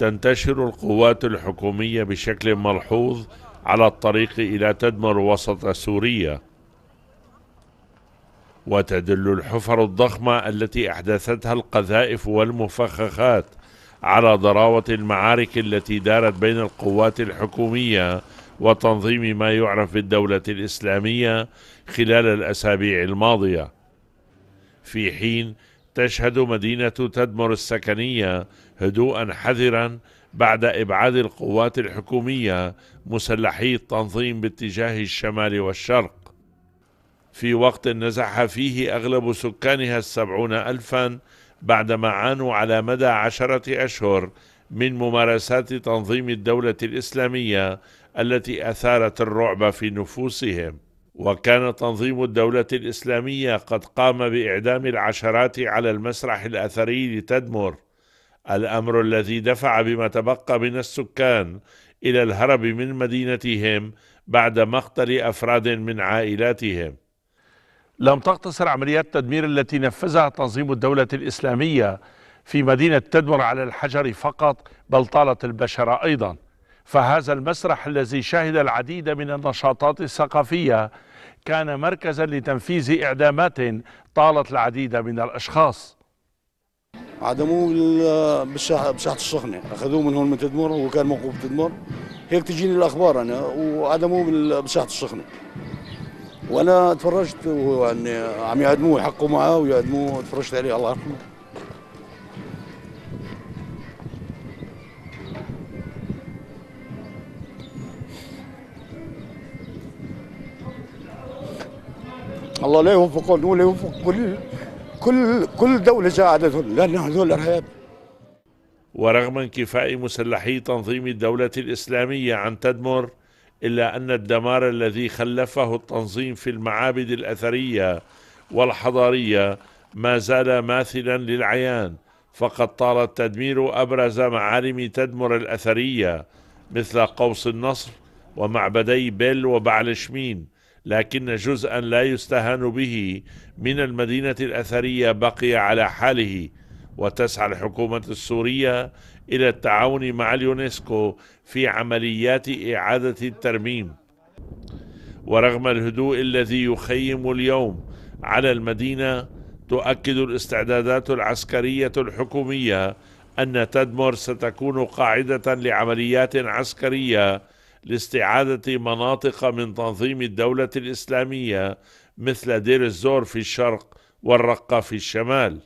تنتشر القوات الحكومية بشكل ملحوظ على الطريق إلى تدمر وسط سوريا وتدل الحفر الضخمة التي أحدثتها القذائف والمفخخات على ضراوة المعارك التي دارت بين القوات الحكومية وتنظيم ما يعرف بالدولة الإسلامية خلال الأسابيع الماضية في حين تشهد مدينة تدمر السكنية هدوءا حذرا بعد إبعاد القوات الحكومية مسلحي التنظيم باتجاه الشمال والشرق في وقت نزح فيه أغلب سكانها السبعون ألفا بعدما عانوا على مدى عشرة أشهر من ممارسات تنظيم الدولة الإسلامية التي أثارت الرعب في نفوسهم وكان تنظيم الدولة الإسلامية قد قام بإعدام العشرات على المسرح الأثري لتدمر الأمر الذي دفع بما تبقى من السكان إلى الهرب من مدينتهم بعد مقتل أفراد من عائلاتهم لم تقتصر عمليات التدمير التي نفذها تنظيم الدولة الإسلامية في مدينة تدمر على الحجر فقط بل طالت البشرة أيضا فهذا المسرح الذي شهد العديد من النشاطات الثقافية كان مركزا لتنفيذ إعدامات طالت العديد من الأشخاص عدموه بساحه السخنه أخذوه من هون من تدمر هو كان موقوف تدمر هيك تجيني الأخبار أنا وعدموه بساحه السخنه وأنا تفرجت يعني عم يعدموه حقه معاه ويعدموه تفرجت عليه الله يرحمه الله لا يوفقهم ولا يوفق كل كل كل دوله ساعدتهم لان هذول ارهاب ورغم انكفاء مسلحي تنظيم الدوله الاسلاميه عن تدمر الا ان الدمار الذي خلفه التنظيم في المعابد الاثريه والحضاريه ما زال ماثلا للعيان فقد طال التدمير ابرز معالم تدمر الاثريه مثل قوس النصر ومعبدي بل وبعلشمين لكن جزءا لا يستهان به من المدينة الأثرية بقي على حاله وتسعى الحكومة السورية إلى التعاون مع اليونسكو في عمليات إعادة الترميم ورغم الهدوء الذي يخيم اليوم على المدينة تؤكد الاستعدادات العسكرية الحكومية أن تدمر ستكون قاعدة لعمليات عسكرية لاستعادة مناطق من تنظيم الدولة الإسلامية مثل دير الزور في الشرق والرقة في الشمال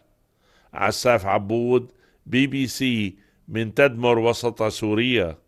عساف عبود بي بي سي من تدمر وسط سوريا